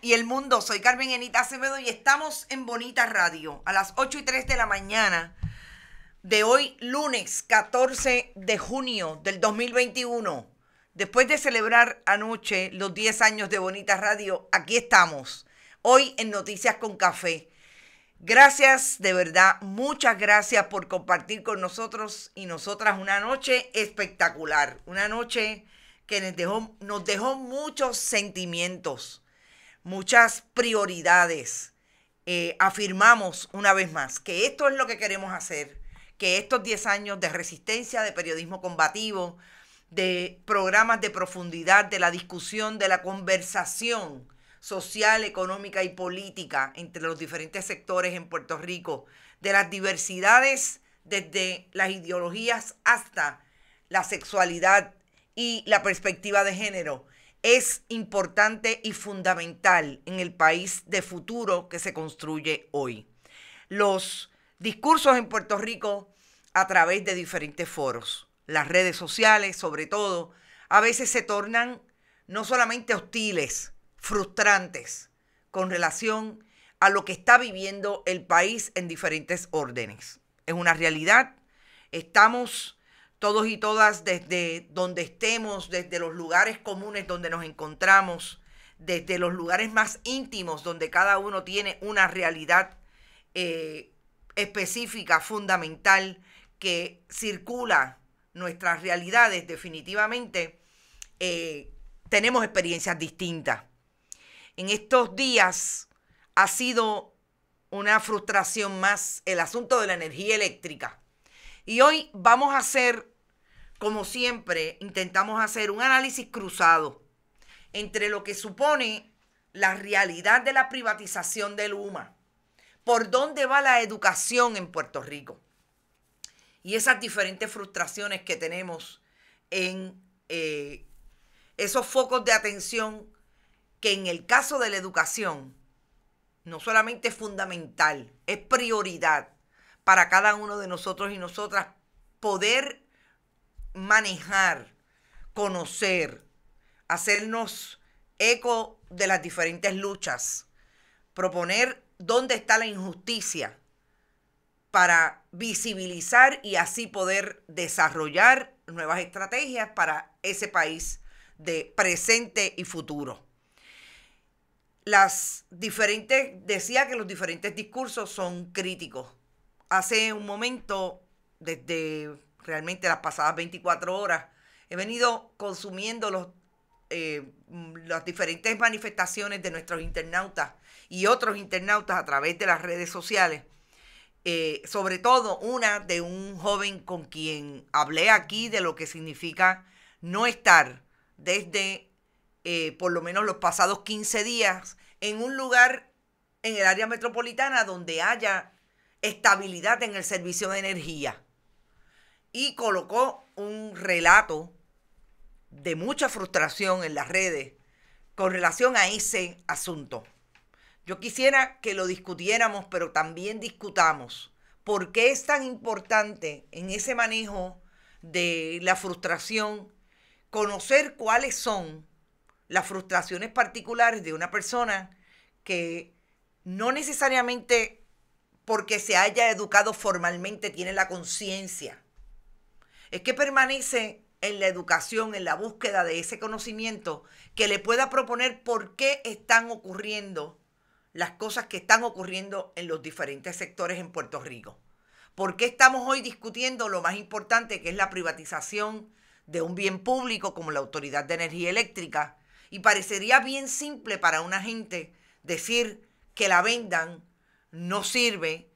y el mundo. Soy Carmen Enita Acevedo y estamos en Bonita Radio a las 8 y 3 de la mañana de hoy, lunes 14 de junio del 2021. Después de celebrar anoche los 10 años de Bonita Radio, aquí estamos, hoy en Noticias con Café. Gracias, de verdad, muchas gracias por compartir con nosotros y nosotras una noche espectacular, una noche que dejó, nos dejó muchos sentimientos, muchas prioridades. Eh, afirmamos una vez más que esto es lo que queremos hacer, que estos 10 años de resistencia, de periodismo combativo, de programas de profundidad, de la discusión, de la conversación social, económica y política entre los diferentes sectores en Puerto Rico, de las diversidades desde las ideologías hasta la sexualidad y la perspectiva de género, es importante y fundamental en el país de futuro que se construye hoy. Los discursos en Puerto Rico a través de diferentes foros, las redes sociales sobre todo, a veces se tornan no solamente hostiles, frustrantes con relación a lo que está viviendo el país en diferentes órdenes. Es una realidad. Estamos todos y todas desde donde estemos, desde los lugares comunes donde nos encontramos, desde los lugares más íntimos donde cada uno tiene una realidad eh, específica, fundamental, que circula nuestras realidades, definitivamente eh, tenemos experiencias distintas. En estos días ha sido una frustración más el asunto de la energía eléctrica y hoy vamos a hacer, como siempre, intentamos hacer un análisis cruzado entre lo que supone la realidad de la privatización del UMA, por dónde va la educación en Puerto Rico y esas diferentes frustraciones que tenemos en eh, esos focos de atención que en el caso de la educación no solamente es fundamental, es prioridad para cada uno de nosotros y nosotras poder manejar, conocer, hacernos eco de las diferentes luchas, proponer dónde está la injusticia para visibilizar y así poder desarrollar nuevas estrategias para ese país de presente y futuro. Las diferentes, decía que los diferentes discursos son críticos hace un momento, desde realmente las pasadas 24 horas, he venido consumiendo los, eh, mm, las diferentes manifestaciones de nuestros internautas y otros internautas a través de las redes sociales. Eh, sobre todo una de un joven con quien hablé aquí de lo que significa no estar desde eh, por lo menos los pasados 15 días en un lugar en el área metropolitana donde haya estabilidad en el servicio de energía y colocó un relato de mucha frustración en las redes con relación a ese asunto. Yo quisiera que lo discutiéramos, pero también discutamos por qué es tan importante en ese manejo de la frustración conocer cuáles son las frustraciones particulares de una persona que no necesariamente porque se haya educado formalmente, tiene la conciencia. Es que permanece en la educación, en la búsqueda de ese conocimiento que le pueda proponer por qué están ocurriendo las cosas que están ocurriendo en los diferentes sectores en Puerto Rico. ¿Por qué estamos hoy discutiendo lo más importante que es la privatización de un bien público como la Autoridad de Energía Eléctrica? Y parecería bien simple para una gente decir que la vendan no sirve,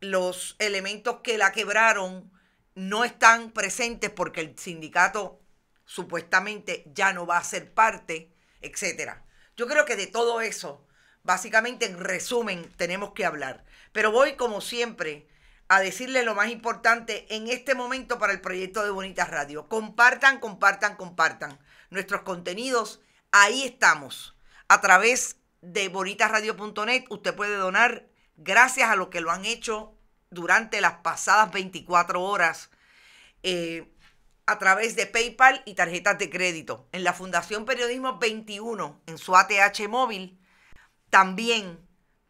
los elementos que la quebraron no están presentes porque el sindicato supuestamente ya no va a ser parte, etcétera. Yo creo que de todo eso, básicamente en resumen, tenemos que hablar. Pero voy como siempre a decirle lo más importante en este momento para el proyecto de Bonitas Radio. Compartan, compartan, compartan nuestros contenidos. Ahí estamos. A través de bonitasradio.net usted puede donar gracias a lo que lo han hecho durante las pasadas 24 horas eh, a través de PayPal y tarjetas de crédito. En la Fundación Periodismo 21, en su ATH móvil, también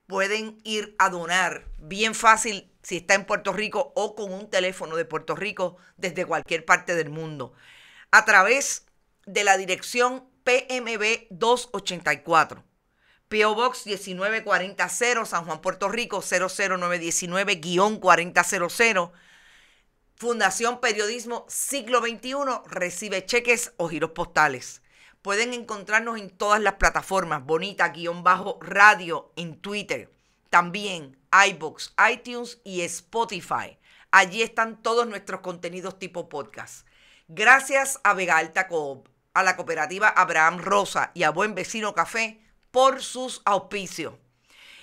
pueden ir a donar. Bien fácil si está en Puerto Rico o con un teléfono de Puerto Rico desde cualquier parte del mundo. A través de la dirección PMB 284. PO Box 1940, San Juan, Puerto Rico 00919-4000. Fundación Periodismo Siglo XXI recibe cheques o giros postales. Pueden encontrarnos en todas las plataformas, bonita-radio Bajo, en Twitter, también iBox, iTunes y Spotify. Allí están todos nuestros contenidos tipo podcast. Gracias a Vega Alta Coop, a la cooperativa Abraham Rosa y a Buen Vecino Café por sus auspicios.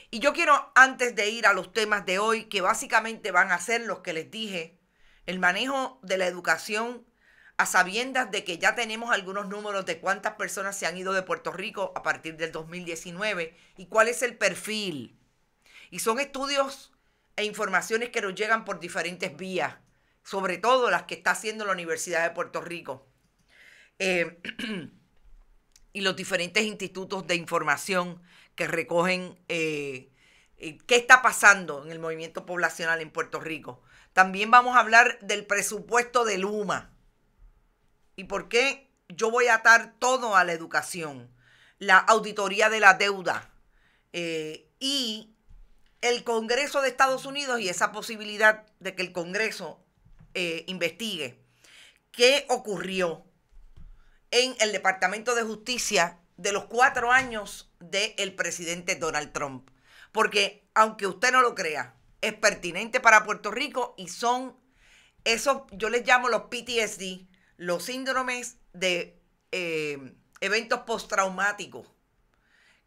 Y yo quiero, antes de ir a los temas de hoy, que básicamente van a ser los que les dije, el manejo de la educación a sabiendas de que ya tenemos algunos números de cuántas personas se han ido de Puerto Rico a partir del 2019 y cuál es el perfil. Y son estudios e informaciones que nos llegan por diferentes vías, sobre todo las que está haciendo la Universidad de Puerto Rico. Eh, y los diferentes institutos de información que recogen eh, eh, qué está pasando en el movimiento poblacional en Puerto Rico. También vamos a hablar del presupuesto de Luma y por qué yo voy a atar todo a la educación, la auditoría de la deuda eh, y el Congreso de Estados Unidos y esa posibilidad de que el Congreso investigue qué ocurrió en el Departamento de Justicia de los cuatro años del presidente Donald Trump. Porque, aunque usted no lo crea, es pertinente para Puerto Rico y son esos, yo les llamo los PTSD, los síndromes de eh, eventos postraumáticos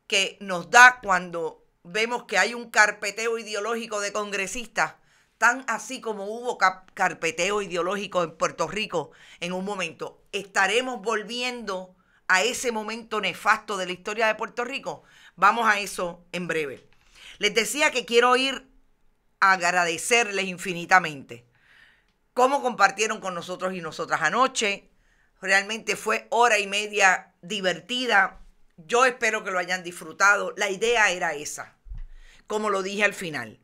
que nos da cuando vemos que hay un carpeteo ideológico de congresistas tan así como hubo carpeteo ideológico en Puerto Rico en un momento, estaremos volviendo a ese momento nefasto de la historia de Puerto Rico. Vamos a eso en breve. Les decía que quiero ir a agradecerles infinitamente cómo compartieron con nosotros y nosotras anoche. Realmente fue hora y media divertida. Yo espero que lo hayan disfrutado. La idea era esa, como lo dije al final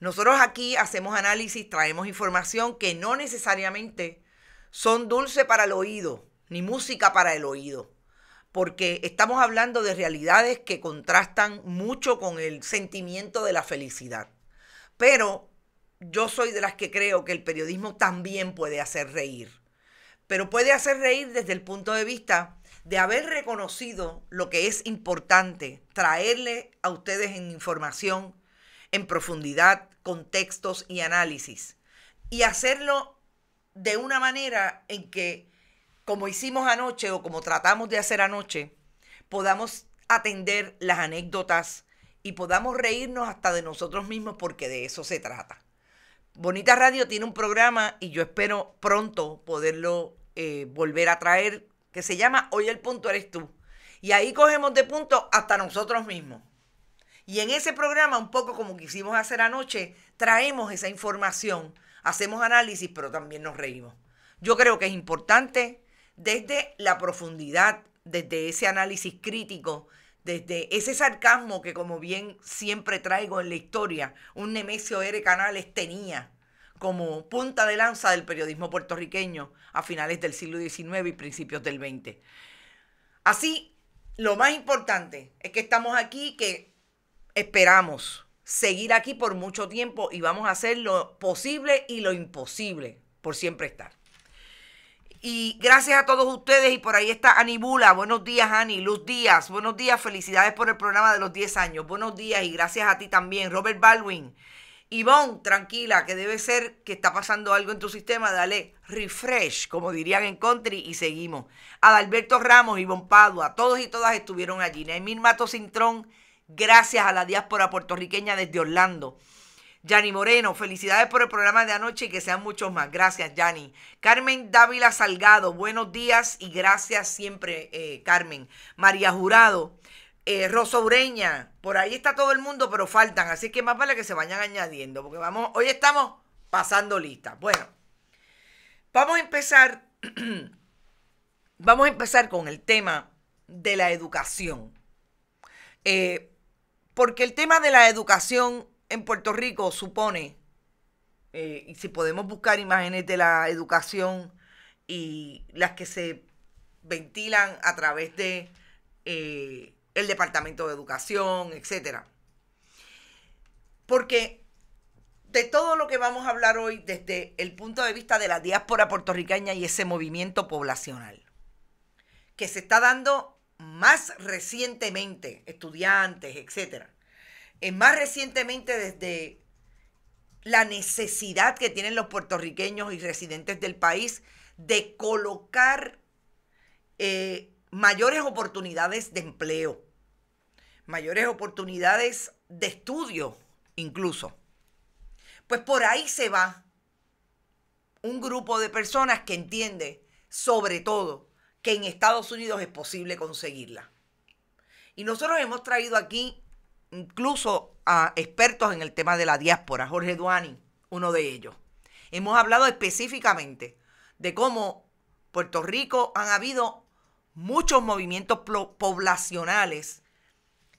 nosotros aquí hacemos análisis, traemos información que no necesariamente son dulce para el oído, ni música para el oído, porque estamos hablando de realidades que contrastan mucho con el sentimiento de la felicidad. Pero yo soy de las que creo que el periodismo también puede hacer reír, pero puede hacer reír desde el punto de vista de haber reconocido lo que es importante, traerle a ustedes en información en profundidad, contextos y análisis. Y hacerlo de una manera en que, como hicimos anoche o como tratamos de hacer anoche, podamos atender las anécdotas y podamos reírnos hasta de nosotros mismos porque de eso se trata. Bonita Radio tiene un programa y yo espero pronto poderlo eh, volver a traer que se llama Hoy el punto eres tú. Y ahí cogemos de punto hasta nosotros mismos. Y en ese programa, un poco como quisimos hacer anoche, traemos esa información, hacemos análisis, pero también nos reímos. Yo creo que es importante desde la profundidad, desde ese análisis crítico, desde ese sarcasmo que como bien siempre traigo en la historia, un Nemesio R. Canales tenía como punta de lanza del periodismo puertorriqueño a finales del siglo XIX y principios del XX. Así, lo más importante es que estamos aquí, que Esperamos seguir aquí por mucho tiempo y vamos a hacer lo posible y lo imposible por siempre estar. Y gracias a todos ustedes y por ahí está Anibula, Buenos días Ani, Luz Díaz. Buenos días, felicidades por el programa de los 10 años. Buenos días y gracias a ti también, Robert Baldwin. Ivonne, tranquila, que debe ser que está pasando algo en tu sistema, dale refresh, como dirían en country, y seguimos. Adalberto Ramos, Ivonne Padua, todos y todas estuvieron allí. Naimir Mato Cintrón, Gracias a la diáspora puertorriqueña desde Orlando. Yanni Moreno, felicidades por el programa de anoche y que sean muchos más. Gracias, Yanni. Carmen Dávila Salgado, buenos días y gracias siempre, eh, Carmen. María Jurado, eh, por ahí está todo el mundo, pero faltan, así que más vale que se vayan añadiendo, porque vamos, hoy estamos pasando lista. Bueno, vamos a empezar, vamos a empezar con el tema de la educación. Eh, porque el tema de la educación en Puerto Rico supone, eh, y si podemos buscar imágenes de la educación y las que se ventilan a través de eh, el Departamento de Educación, etcétera. Porque de todo lo que vamos a hablar hoy desde el punto de vista de la diáspora puertorriqueña y ese movimiento poblacional que se está dando más recientemente, estudiantes, etcétera, eh, más recientemente desde la necesidad que tienen los puertorriqueños y residentes del país de colocar eh, mayores oportunidades de empleo, mayores oportunidades de estudio incluso. Pues por ahí se va un grupo de personas que entiende, sobre todo, que en Estados Unidos es posible conseguirla. Y nosotros hemos traído aquí incluso a expertos en el tema de la diáspora, Jorge Duani, uno de ellos. Hemos hablado específicamente de cómo Puerto Rico han habido muchos movimientos poblacionales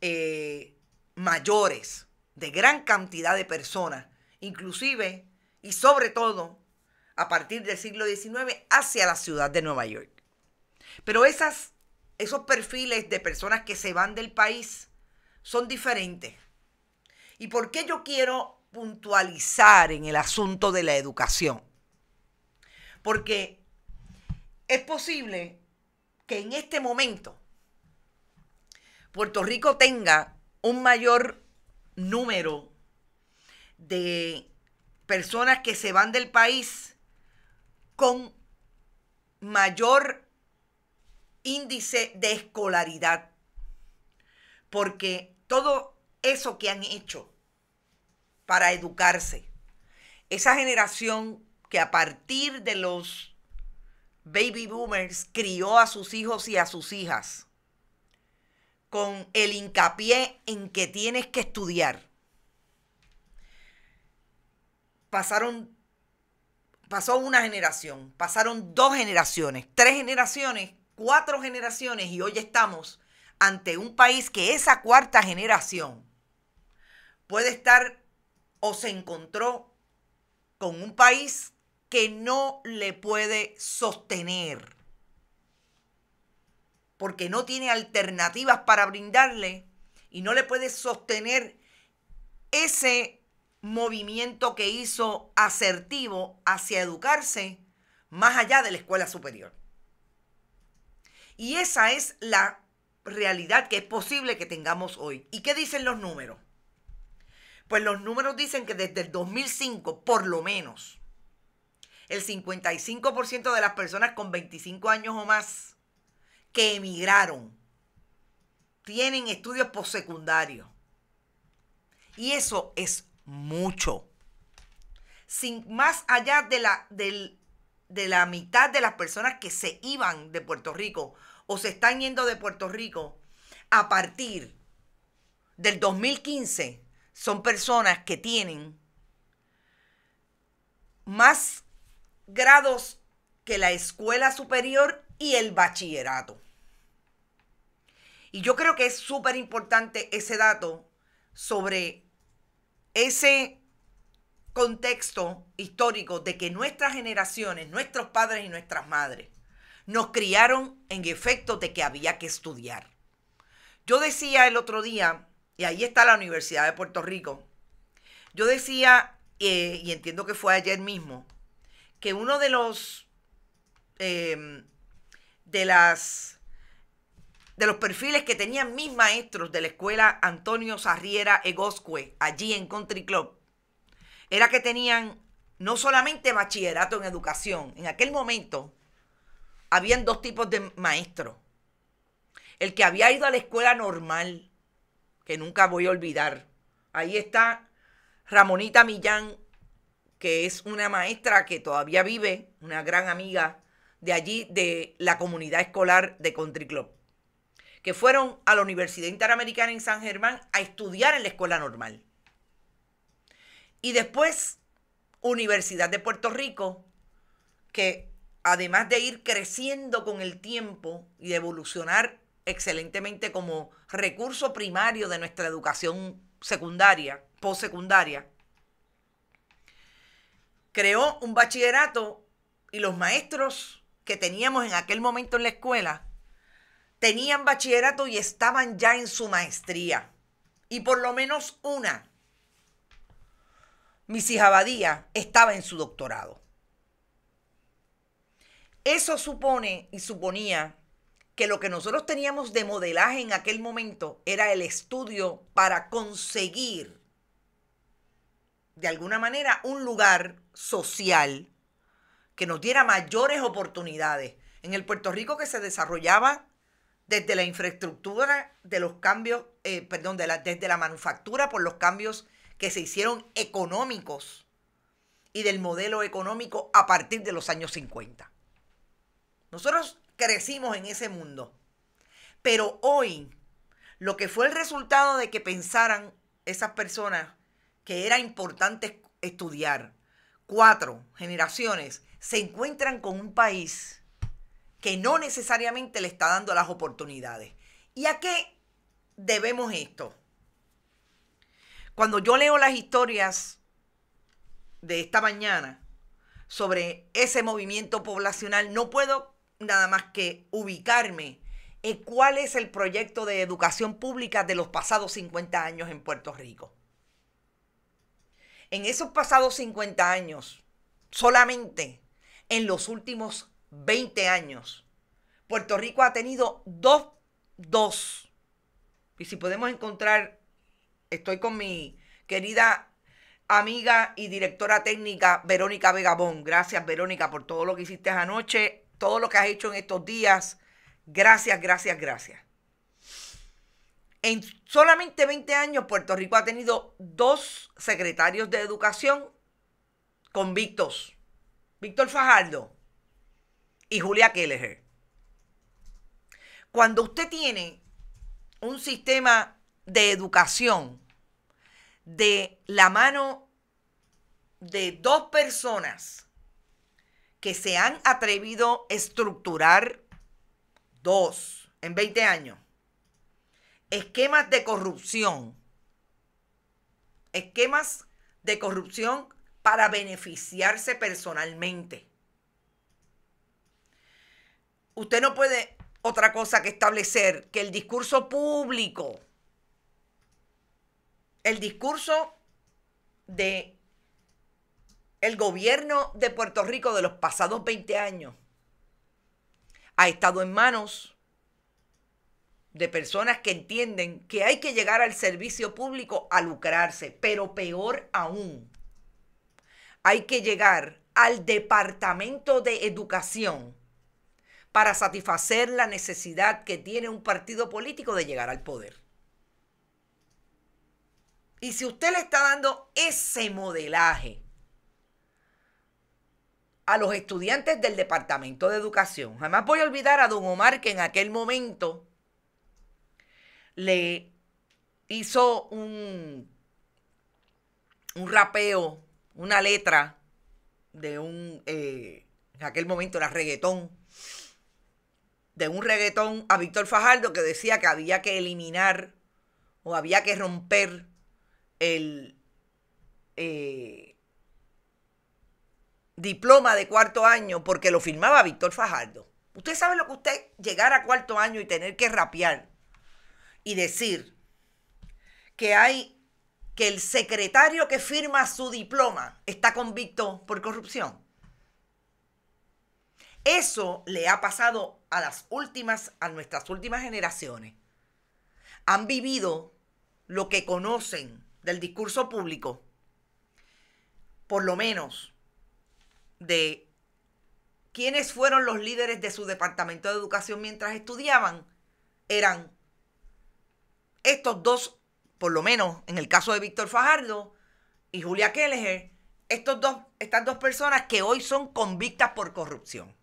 eh, mayores, de gran cantidad de personas, inclusive y sobre todo a partir del siglo XIX hacia la ciudad de Nueva York. Pero esas, esos perfiles de personas que se van del país son diferentes. ¿Y por qué yo quiero puntualizar en el asunto de la educación? Porque es posible que en este momento Puerto Rico tenga un mayor número de personas que se van del país con mayor índice de escolaridad, porque todo eso que han hecho para educarse, esa generación que a partir de los baby boomers crió a sus hijos y a sus hijas con el hincapié en que tienes que estudiar. Pasaron, pasó una generación, pasaron dos generaciones, tres generaciones cuatro generaciones y hoy estamos ante un país que esa cuarta generación puede estar o se encontró con un país que no le puede sostener, porque no tiene alternativas para brindarle y no le puede sostener ese movimiento que hizo asertivo hacia educarse más allá de la escuela superior. Y esa es la realidad que es posible que tengamos hoy. ¿Y qué dicen los números? Pues los números dicen que desde el 2005, por lo menos, el 55% de las personas con 25 años o más que emigraron tienen estudios postsecundarios. Y eso es mucho. Sin más allá de la, de la mitad de las personas que se iban de Puerto Rico o se están yendo de Puerto Rico a partir del 2015 son personas que tienen más grados que la escuela superior y el bachillerato. Y yo creo que es súper importante ese dato sobre ese contexto histórico de que nuestras generaciones, nuestros padres y nuestras madres, nos criaron en efecto de que había que estudiar. Yo decía el otro día, y ahí está la Universidad de Puerto Rico, yo decía, eh, y entiendo que fue ayer mismo, que uno de los, em, de las, de los perfiles que tenían mis maestros de la escuela Antonio Sarriera Egoscue, allí en Country Club, era que tenían no solamente bachillerato en educación, en aquel momento habían dos tipos de maestros. El que había ido a la escuela normal, que nunca voy a olvidar. Ahí está Ramonita Millán, que es una maestra que todavía vive, una gran amiga de allí, de la comunidad escolar de Country Club, que fueron a la Universidad Interamericana en San Germán a estudiar en la escuela normal. Y después, Universidad de Puerto Rico, que además de ir creciendo con el tiempo y evolucionar excelentemente como recurso primario de nuestra educación secundaria, postsecundaria, creó un bachillerato y los maestros que teníamos en aquel momento en la escuela tenían bachillerato y estaban ya en su maestría. Y por lo menos una, Missy Abadía, estaba en su doctorado. Eso supone y suponía que lo que nosotros teníamos de modelaje en aquel momento era el estudio para conseguir, de alguna manera, un lugar social que nos diera mayores oportunidades. En el Puerto Rico que se desarrollaba desde la infraestructura de los cambios, eh, perdón, desde la manufactura por los cambios que se hicieron económicos y del modelo económico a partir de los años 50. Nosotros crecimos en ese mundo. Pero hoy, lo que fue el resultado de que pensaran esas personas que era importante estudiar, cuatro generaciones, se encuentran con un país que no necesariamente le está dando las oportunidades. ¿Y a qué debemos esto? Cuando yo leo las historias de esta mañana sobre ese movimiento poblacional, no puedo nada más que ubicarme en cuál es el proyecto de educación pública de los pasados 50 años en Puerto Rico. En esos pasados 50 años, solamente en los últimos 20 años, Puerto Rico ha tenido dos, dos. Y si podemos encontrar, estoy con mi querida amiga y directora técnica Verónica Vegabón. Gracias Verónica por todo lo que hiciste anoche todo lo que has hecho en estos días. Gracias, gracias, gracias. En solamente 20 años Puerto Rico ha tenido dos secretarios de educación convictos. Víctor Fajardo y Julia Kelleher. Cuando usted tiene un sistema de educación de la mano de dos personas que se han atrevido a estructurar dos en 20 años. Esquemas de corrupción. Esquemas de corrupción para beneficiarse personalmente. Usted no puede otra cosa que establecer que el discurso público, el discurso de el gobierno de Puerto Rico de los pasados 20 años ha estado en manos de personas que entienden que hay que llegar al servicio público a lucrarse, pero peor aún, hay que llegar al Departamento de Educación para satisfacer la necesidad que tiene un partido político de llegar al poder. Y si usted le está dando ese modelaje a los estudiantes del Departamento de Educación. Jamás voy a olvidar a don Omar que en aquel momento le hizo un, un rapeo, una letra de un, eh, en aquel momento era reggaetón, de un reggaetón a Víctor Fajardo que decía que había que eliminar o había que romper el, eh, diploma de cuarto año porque lo firmaba Víctor Fajardo. Usted sabe lo que usted llegar a cuarto año y tener que rapear y decir que hay que el secretario que firma su diploma está convicto por corrupción. Eso le ha pasado a las últimas, a nuestras últimas generaciones. Han vivido lo que conocen del discurso público, por lo menos de quiénes fueron los líderes de su departamento de educación mientras estudiaban, eran estos dos, por lo menos en el caso de Víctor Fajardo y Julia Kelleher, estos dos, estas dos personas que hoy son convictas por corrupción.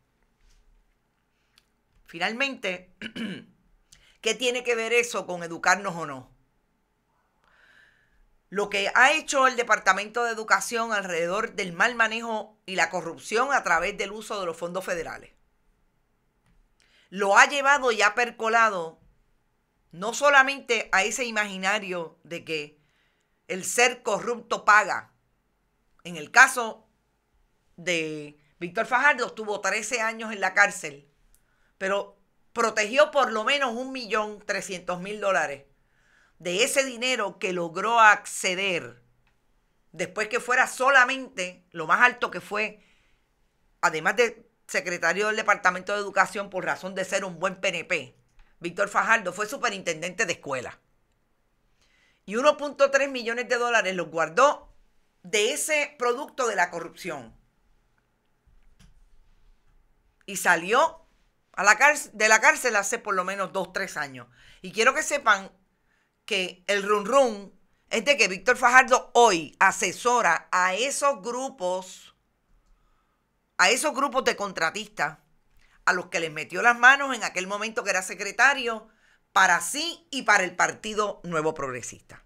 Finalmente, ¿qué tiene que ver eso con educarnos o no? lo que ha hecho el Departamento de Educación alrededor del mal manejo y la corrupción a través del uso de los fondos federales. Lo ha llevado y ha percolado no solamente a ese imaginario de que el ser corrupto paga. En el caso de Víctor Fajardo estuvo 13 años en la cárcel, pero protegió por lo menos 1.300.000 dólares de ese dinero que logró acceder, después que fuera solamente lo más alto que fue, además de secretario del Departamento de Educación por razón de ser un buen PNP, Víctor Fajardo fue superintendente de escuela. Y 1.3 millones de dólares los guardó de ese producto de la corrupción. Y salió a la de la cárcel hace por lo menos 2, tres años. Y quiero que sepan que el run run es de que Víctor Fajardo hoy asesora a esos grupos, a esos grupos de contratistas, a los que les metió las manos en aquel momento que era secretario, para sí y para el Partido Nuevo Progresista.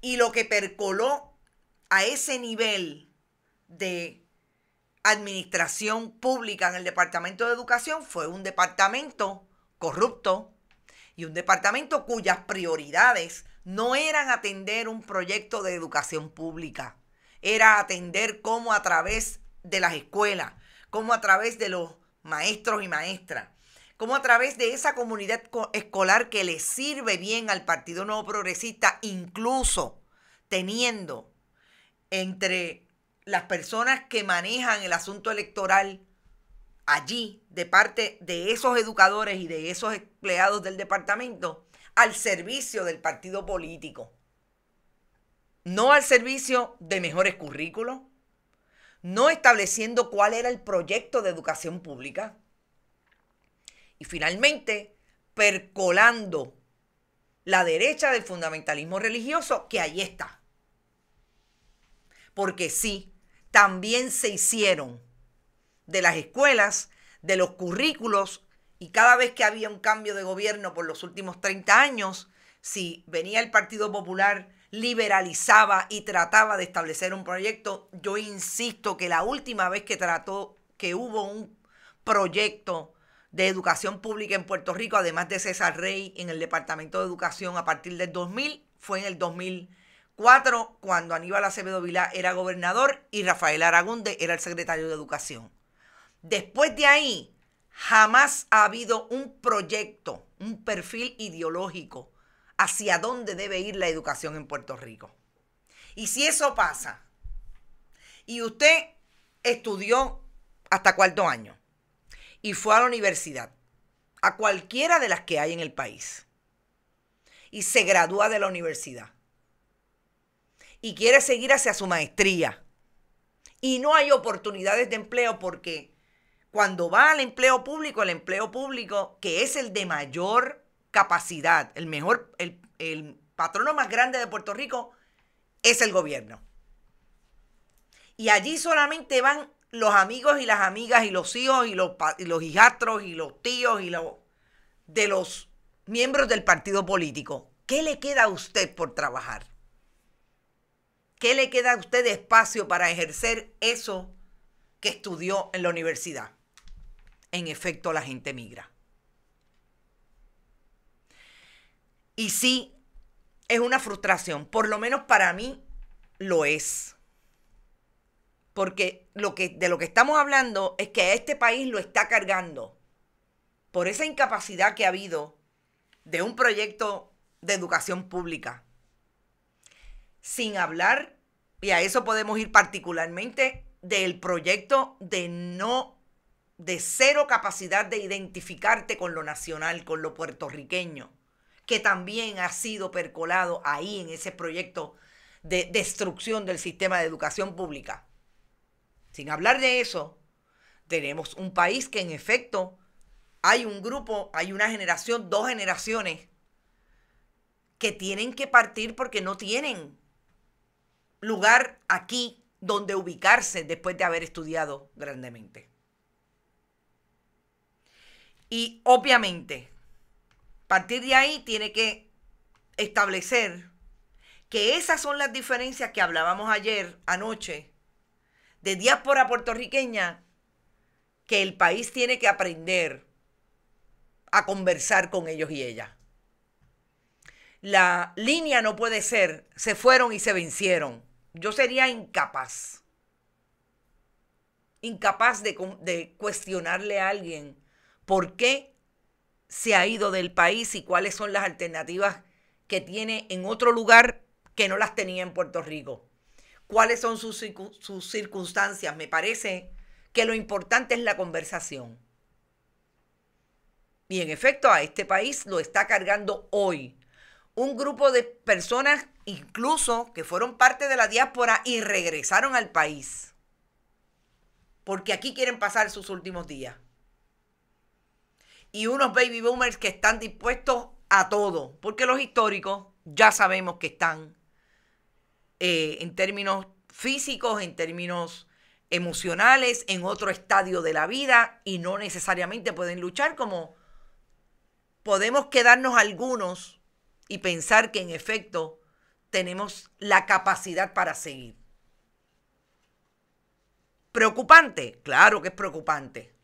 Y lo que percoló a ese nivel de administración pública en el Departamento de Educación fue un departamento corrupto, y un departamento cuyas prioridades no eran atender un proyecto de educación pública, era atender cómo a través de las escuelas, cómo a través de los maestros y maestras, cómo a través de esa comunidad escolar que le sirve bien al Partido Nuevo Progresista, incluso teniendo entre las personas que manejan el asunto electoral allí de parte de esos educadores y de esos empleados del departamento al servicio del partido político. No al servicio de mejores currículos, no estableciendo cuál era el proyecto de educación pública. Y finalmente, percolando la derecha del fundamentalismo religioso, que ahí está. Porque sí, también se hicieron de las escuelas, de los currículos, y cada vez que había un cambio de gobierno por los últimos 30 años, si venía el Partido Popular, liberalizaba y trataba de establecer un proyecto, yo insisto que la última vez que trató que hubo un proyecto de educación pública en Puerto Rico, además de César Rey en el Departamento de Educación a partir del 2000, fue en el 2004 cuando Aníbal Acevedo Vilá era gobernador y Rafael Aragunde era el secretario de Educación. Después de ahí, jamás ha habido un proyecto, un perfil ideológico hacia dónde debe ir la educación en Puerto Rico. Y si eso pasa, y usted estudió hasta cuarto año y fue a la universidad, a cualquiera de las que hay en el país, y se gradúa de la universidad, y quiere seguir hacia su maestría, y no hay oportunidades de empleo porque cuando va al empleo público, el empleo público, que es el de mayor capacidad, el mejor, el, patrono más grande de Puerto Rico, es el gobierno. Y allí solamente van los amigos y las amigas y los hijos y los, los hijastros y los tíos y los de los miembros del partido político. ¿Qué le queda a usted por trabajar? ¿Qué le queda a usted de espacio para ejercer eso que estudió en la universidad? en efecto la gente migra. Y sí, es una frustración, por lo menos para mí lo es. Porque lo que, de lo que estamos hablando es que este país lo está cargando por esa incapacidad que ha habido de un proyecto de educación pública. Sin hablar, y a eso podemos ir particularmente, del proyecto de no de cero capacidad de identificarte con lo nacional, con lo puertorriqueño, que también ha sido percolado ahí en ese proyecto de destrucción del sistema de educación pública. Sin hablar de eso, tenemos un país que en efecto hay un grupo, hay una generación, dos generaciones que tienen que partir porque no tienen lugar aquí donde ubicarse después de haber estudiado grandemente. Y obviamente, a partir de ahí tiene que establecer que esas son las diferencias que hablábamos ayer, anoche, de diáspora puertorriqueña, que el país tiene que aprender a conversar con ellos y ellas. La línea no puede ser, se fueron y se vencieron. Yo sería incapaz, incapaz de, de cuestionarle a alguien por qué se ha ido del país y cuáles son las alternativas que tiene en otro lugar que no las tenía en Puerto Rico. Cuáles son sus, circunstancias. Me parece que lo importante es la conversación. Y en efecto, a este país lo está cargando hoy un grupo de personas, incluso que fueron parte de la diáspora y regresaron al país. Porque aquí quieren pasar sus últimos días y unos baby boomers que están dispuestos a todo, porque los históricos ya sabemos que están eh, en términos físicos, en términos emocionales, en otro estadio de la vida y no necesariamente pueden luchar como podemos quedarnos algunos y pensar que en efecto tenemos la capacidad para seguir. ¿Preocupante? Claro que es preocupante.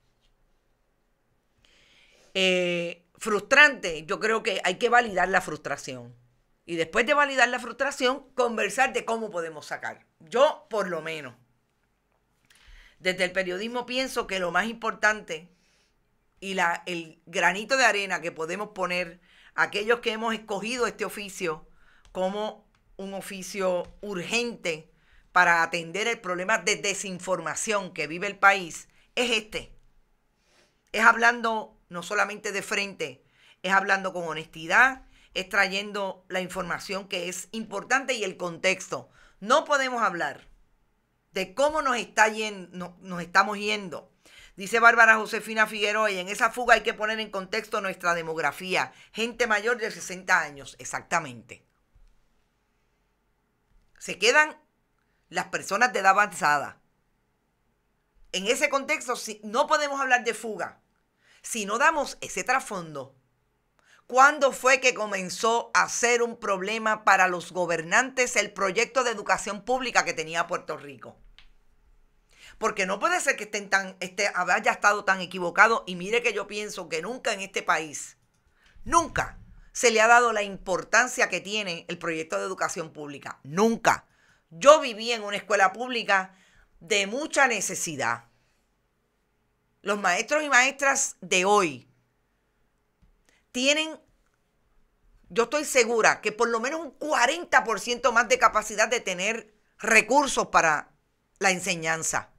Eh, frustrante, yo creo que hay que validar la frustración. Y después de validar la frustración, conversar de cómo podemos sacar. Yo, por lo menos, desde el periodismo pienso que lo más importante y la, el granito de arena que podemos poner aquellos que hemos escogido este oficio como un oficio urgente para atender el problema de desinformación que vive el país, es este. Es hablando no solamente de frente, es hablando con honestidad, es trayendo la información que es importante y el contexto. No podemos hablar de cómo nos, está yendo, nos estamos yendo. Dice Bárbara Josefina Figueroa, y en esa fuga hay que poner en contexto nuestra demografía, gente mayor de 60 años, exactamente. Se quedan las personas de edad avanzada. En ese contexto no podemos hablar de fuga, si no damos ese trasfondo, ¿cuándo fue que comenzó a ser un problema para los gobernantes el proyecto de educación pública que tenía Puerto Rico? Porque no puede ser que tan, este, haya estado tan equivocado y mire que yo pienso que nunca en este país, nunca se le ha dado la importancia que tiene el proyecto de educación pública. Nunca. Yo viví en una escuela pública de mucha necesidad los maestros y maestras de hoy tienen, yo estoy segura, que por lo menos un 40% más de capacidad de tener recursos para la enseñanza.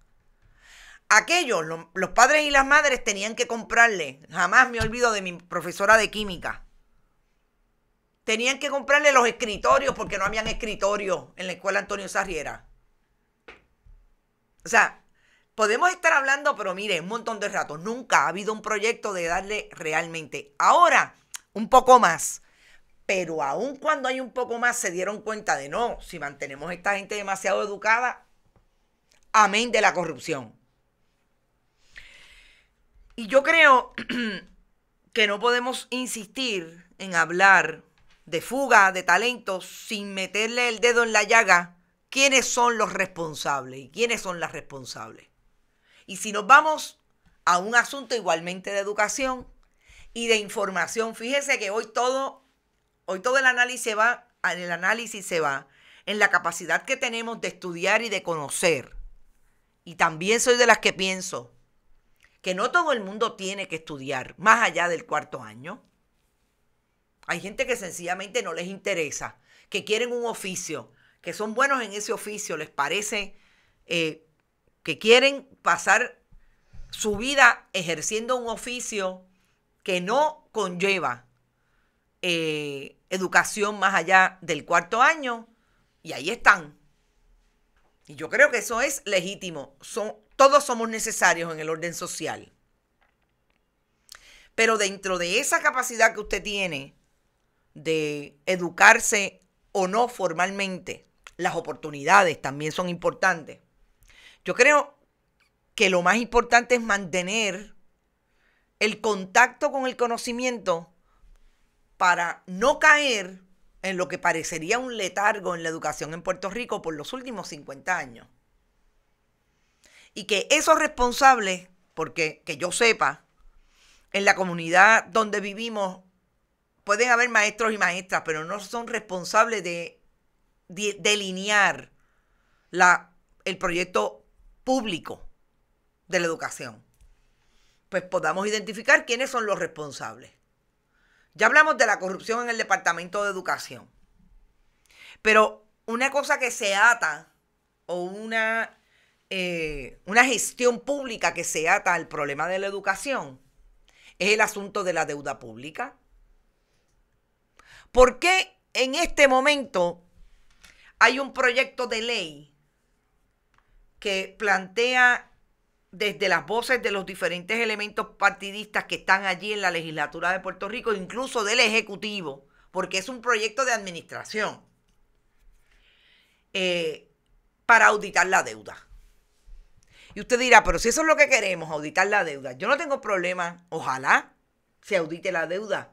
Aquellos, los padres y las madres tenían que comprarle, jamás me olvido de mi profesora de química, tenían que comprarle los escritorios porque no habían escritorios en la escuela Antonio Sarriera. O sea, Podemos estar hablando, pero mire, un montón de ratos. Nunca ha habido un proyecto de darle realmente. Ahora, un poco más. Pero aun cuando hay un poco más, se dieron cuenta de no, si mantenemos a esta gente demasiado educada, amén de la corrupción. Y yo creo que no podemos insistir en hablar de fuga de talentos sin meterle el dedo en la llaga quiénes son los responsables y quiénes son las responsables. Y si nos vamos a un asunto igualmente de educación y de información, fíjese que hoy todo, hoy todo el análisis se va, el análisis se va en la capacidad que tenemos de estudiar y de conocer. Y también soy de las que pienso que no todo el mundo tiene que estudiar más allá del cuarto año. Hay gente que sencillamente no les interesa, que quieren un oficio, que son buenos en ese oficio, les parece eh, que quieren pasar su vida ejerciendo un oficio que no conlleva eh, educación más allá del cuarto año, y ahí están. Y yo creo que eso es legítimo. Son, todos somos necesarios en el orden social. Pero dentro de esa capacidad que usted tiene de educarse o no formalmente, las oportunidades también son importantes. Yo creo que lo más importante es mantener el contacto con el conocimiento para no caer en lo que parecería un letargo en la educación en Puerto Rico por los últimos 50 años. Y que esos responsables, porque que yo sepa, en la comunidad donde vivimos pueden haber maestros y maestras, pero no son responsables de delinear la, el proyecto público de la educación, pues podamos identificar quiénes son los responsables. Ya hablamos de la corrupción en el Departamento de Educación, pero una cosa que se ata o una, eh, una gestión pública que se ata al problema de la educación es el asunto de la deuda pública. ¿Por qué en este momento hay un proyecto de ley que plantea desde las voces de los diferentes elementos partidistas que están allí en la legislatura de Puerto Rico, incluso del Ejecutivo, porque es un proyecto de administración, eh, para auditar la deuda. Y usted dirá, pero si eso es lo que queremos, auditar la deuda. Yo no tengo problema, ojalá se audite la deuda.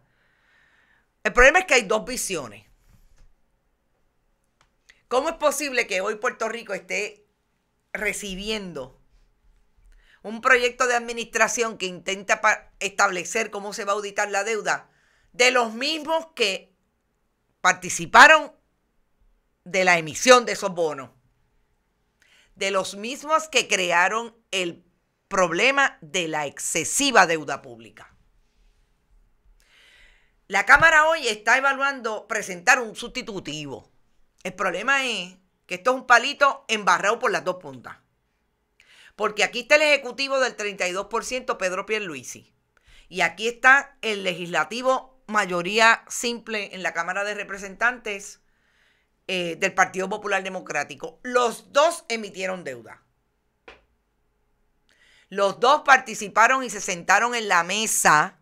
El problema es que hay dos visiones. ¿Cómo es posible que hoy Puerto Rico esté recibiendo un proyecto de administración que intenta establecer cómo se va a auditar la deuda de los mismos que participaron de la emisión de esos bonos, de los mismos que crearon el problema de la excesiva deuda pública. La Cámara hoy está evaluando presentar un sustitutivo. El problema es que esto es un palito embarrado por las dos puntas. Porque aquí está el ejecutivo del 32%, Pedro Pierluisi. Y aquí está el legislativo mayoría simple en la Cámara de Representantes eh, del Partido Popular Democrático. Los dos emitieron deuda. Los dos participaron y se sentaron en la mesa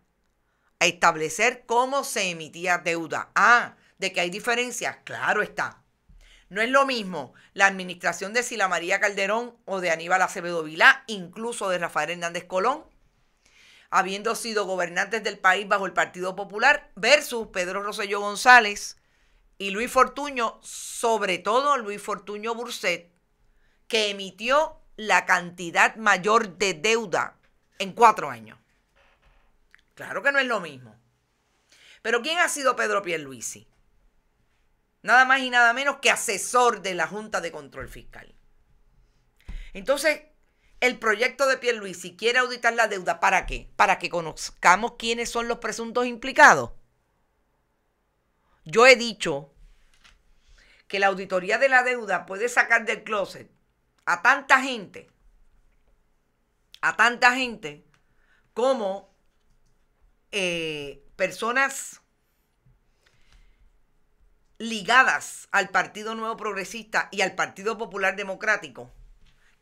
a establecer cómo se emitía deuda. Ah, de que hay diferencias, claro está. No es lo mismo la administración de Sila María Calderón o de Aníbal Acevedo Vilá, incluso de Rafael Hernández Colón, habiendo sido gobernantes del país bajo el Partido Popular, versus Pedro Rosselló González y Luis Fortuño, sobre todo Luis Fortuño Burset, que emitió la cantidad mayor de deuda en cuatro años. Claro que no es lo mismo. Pero ¿quién ha sido Pedro Pierluisi? nada más y nada menos que asesor de la Junta de Control Fiscal. Entonces, el proyecto de si quiere auditar la deuda, ¿para qué? Para que conozcamos quiénes son los presuntos implicados. Yo he dicho que la auditoría de la deuda puede sacar del closet a tanta gente, a tanta gente como eh, personas ligadas al Partido Nuevo Progresista y al Partido Popular Democrático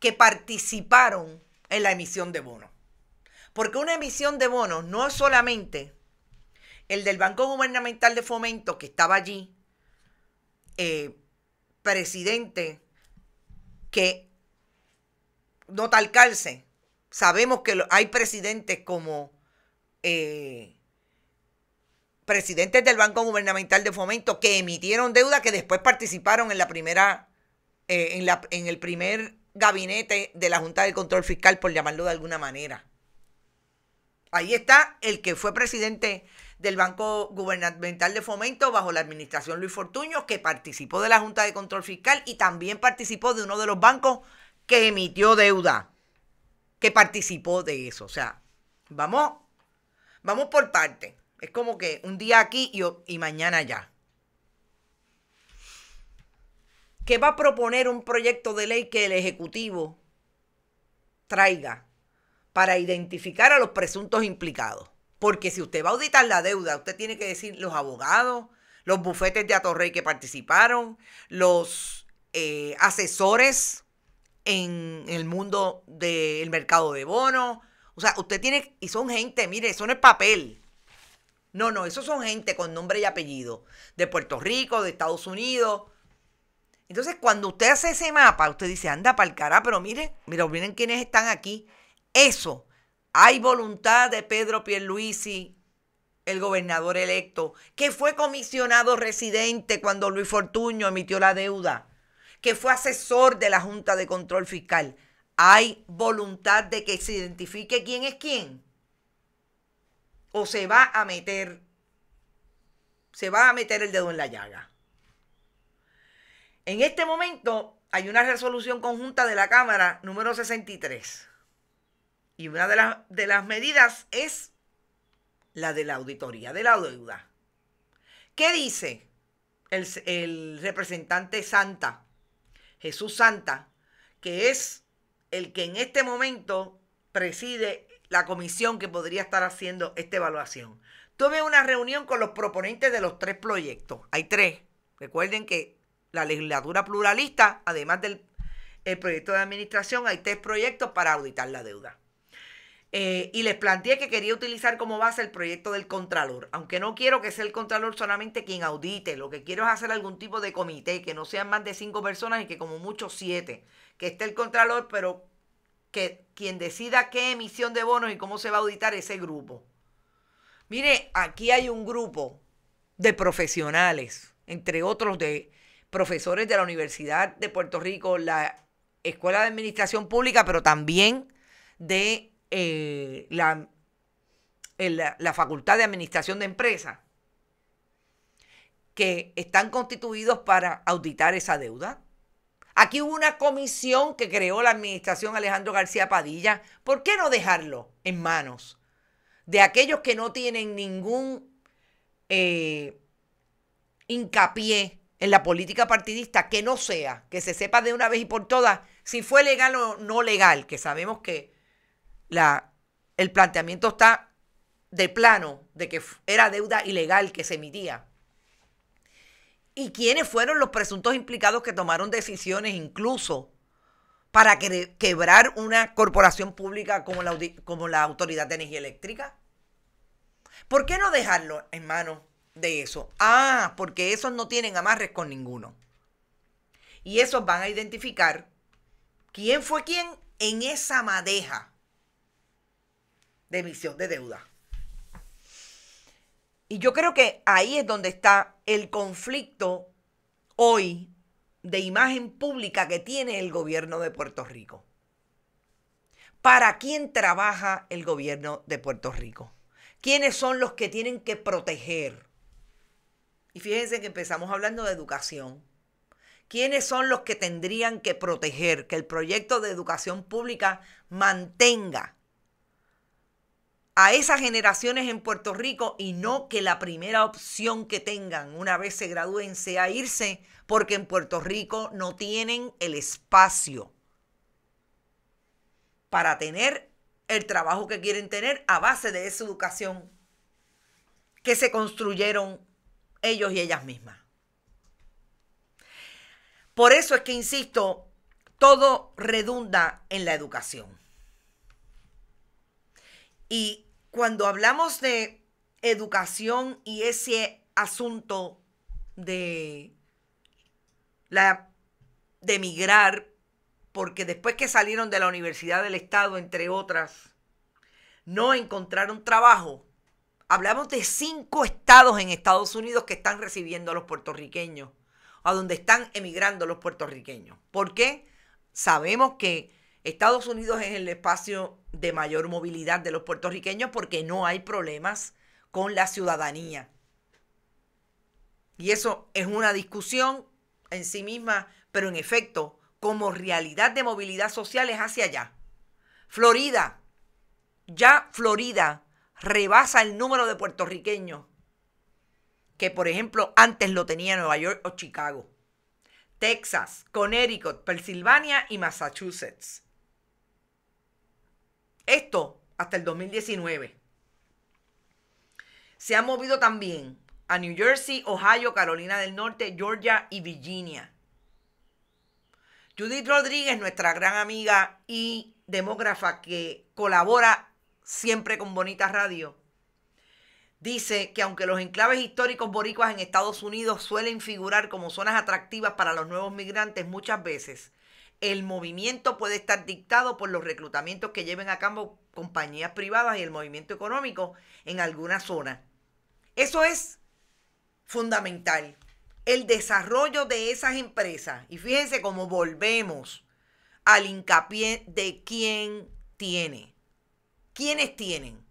que participaron en la emisión de bonos. Porque una emisión de bonos no es solamente el del Banco Gubernamental de Fomento que estaba allí, eh, presidente, que no calce. Sabemos que hay presidentes como eh, presidentes del Banco Gubernamental de Fomento que emitieron deuda que después participaron en la primera, eh, en, la, en el primer gabinete de la Junta de Control Fiscal, por llamarlo de alguna manera. Ahí está el que fue presidente del Banco Gubernamental de Fomento bajo la administración Luis Fortuño, que participó de la Junta de Control Fiscal y también participó de uno de los bancos que emitió deuda, que participó de eso. O sea, vamos, vamos por parte. Es como que un día aquí y, mañana allá. ¿Qué va a proponer un proyecto de ley que el Ejecutivo traiga para identificar a los presuntos implicados. Porque si usted va a auditar la deuda, usted tiene que decir los abogados, los bufetes de Atorrey que participaron, los eh, asesores en el mundo del mercado de bonos. O sea, usted tiene, y son gente, mire, son el es papel. No, no, esos son gente con nombre y apellido, de Puerto Rico, de Estados Unidos. Entonces, cuando usted hace ese mapa, usted dice, anda para el cara, pero miren, miren, miren quiénes están aquí. Eso, hay voluntad de Pedro Pierluisi, el gobernador electo, que fue comisionado residente cuando Luis Fortuño emitió la deuda, que fue asesor de la Junta de Control Fiscal. Hay voluntad de que se identifique quién es quién o se va a meter, se va a meter el dedo en la llaga. En este momento hay una resolución conjunta de la Cámara número 63. Y una de, de las medidas es la de la auditoría de la deuda. ¿Qué dice el, el representante Santa, Jesús Santa, que es el que en este momento preside la comisión que podría estar haciendo esta evaluación. Tuve una reunión con los proponentes de los tres proyectos. Hay tres. Recuerden que la legislatura pluralista, además del proyecto de administración, hay tres proyectos para auditar la deuda. Eh, y les planteé que quería utilizar como base el proyecto del Contralor, aunque no quiero que sea el Contralor solamente quien audite, lo que quiero es hacer algún tipo de comité, que no sean más de cinco personas y que como mucho siete, que esté el Contralor, pero que quien decida qué emisión de bonos y cómo se va a auditar ese grupo. Mire, aquí hay un grupo de profesionales, entre otros de profesores de la Universidad de Puerto Rico, la Escuela de Administración Pública, pero también de eh, la, la Facultad de Administración de Empresas, que están constituidos para auditar esa deuda. Aquí hubo una comisión que creó la administración Alejandro García Padilla. ¿Por qué no dejarlo en manos de aquellos que no tienen ningún eh, hincapié en la política partidista? Que no sea, que se sepa de una vez y por todas si fue legal o no legal, que sabemos que la, el planteamiento está de plano de que era deuda ilegal que se emitía y quiénes fueron los presuntos implicados que tomaron decisiones incluso para quebrar una corporación pública como la, como la Autoridad de Energía Eléctrica. ¿Por qué no dejarlo en manos de eso? Ah, porque esos no tienen amarres con ninguno. Y esos van a identificar quién fue quién en esa madeja de emisión de deuda. Y yo creo que ahí es donde está el conflicto hoy de imagen pública que tiene el gobierno de Puerto Rico. ¿Para quién trabaja el gobierno de Puerto Rico? ¿Quiénes son los que tienen que proteger? Y fíjense que empezamos hablando de educación. ¿Quiénes son los que tendrían que proteger que el proyecto de educación pública mantenga a esas generaciones en Puerto Rico y no que la primera opción que tengan una vez se gradúen sea irse porque en Puerto Rico no tienen el espacio para tener el trabajo que quieren tener a base de esa educación que se construyeron ellos y ellas mismas. Por eso es que, insisto, todo redunda en la educación. Y cuando hablamos de educación y ese asunto de la de emigrar, porque después que salieron de la Universidad del Estado, entre otras, no encontraron trabajo. Hablamos de cinco estados en Estados Unidos que están recibiendo a los puertorriqueños, a donde están emigrando los puertorriqueños. ¿Por qué? Sabemos que Estados Unidos es el espacio de mayor movilidad de los puertorriqueños porque no hay problemas con la ciudadanía. Y eso es una discusión en sí misma, pero en efecto, como realidad de movilidad social es hacia allá. Florida, ya Florida rebasa el número de puertorriqueños que, por ejemplo, antes lo tenía Nueva York o Chicago. Texas, Connecticut, Pensilvania y Massachusetts. Esto hasta el 2019. Se ha movido también a New Jersey, Ohio, Carolina del Norte, Georgia y Virginia. Judith Rodríguez, nuestra gran amiga y demógrafa que colabora siempre con Bonita Radio, dice que aunque los enclaves históricos boricuas en Estados Unidos suelen figurar como zonas atractivas para los nuevos migrantes muchas veces, el movimiento puede estar dictado por los reclutamientos que lleven a cabo compañías privadas y el movimiento económico en alguna zona. Eso es fundamental. El desarrollo de esas empresas. Y fíjense cómo volvemos al hincapié de quién tiene. ¿Quiénes tienen?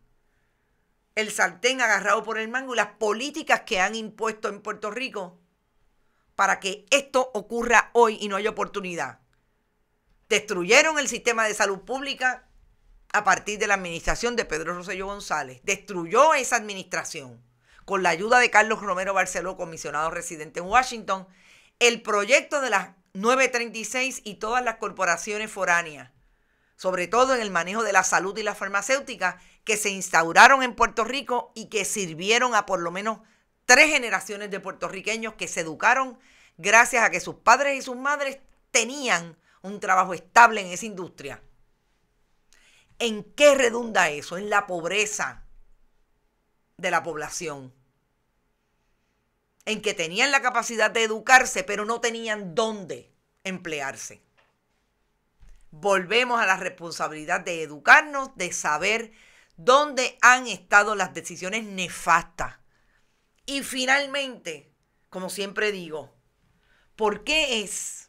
El sartén agarrado por el mango y las políticas que han impuesto en Puerto Rico para que esto ocurra hoy y no haya oportunidad. Destruyeron el sistema de salud pública a partir de la administración de Pedro Rosselló González. Destruyó esa administración con la ayuda de Carlos Romero Barceló, comisionado residente en Washington, el proyecto de las 936 y todas las corporaciones foráneas, sobre todo en el manejo de la salud y la farmacéutica, que se instauraron en Puerto Rico y que sirvieron a por lo menos tres generaciones de puertorriqueños que se educaron gracias a que sus padres y sus madres tenían un trabajo estable en esa industria. ¿En qué redunda eso? En la pobreza de la población. En que tenían la capacidad de educarse, pero no tenían dónde emplearse. Volvemos a la responsabilidad de educarnos, de saber dónde han estado las decisiones nefastas. Y finalmente, como siempre digo, ¿por qué es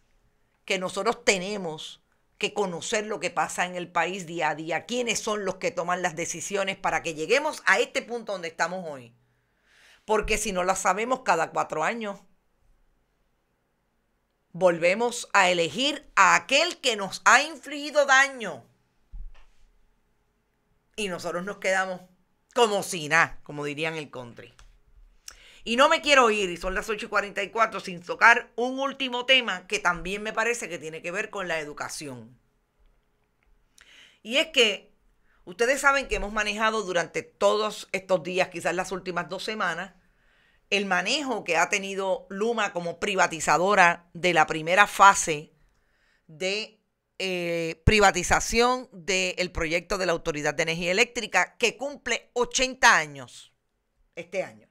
que nosotros tenemos que conocer lo que pasa en el país día a día, quiénes son los que toman las decisiones para que lleguemos a este punto donde estamos hoy. Porque si no lo sabemos cada cuatro años, volvemos a elegir a aquel que nos ha infligido daño. Y nosotros nos quedamos como si nada, como dirían el country. Y no me quiero ir, y son las 8 y 44, sin tocar un último tema que también me parece que tiene que ver con la educación. Y es que ustedes saben que hemos manejado durante todos estos días, quizás las últimas dos semanas, el manejo que ha tenido Luma como privatizadora de la primera fase de eh, privatización del proyecto de la Autoridad de Energía Eléctrica que cumple 80 años este año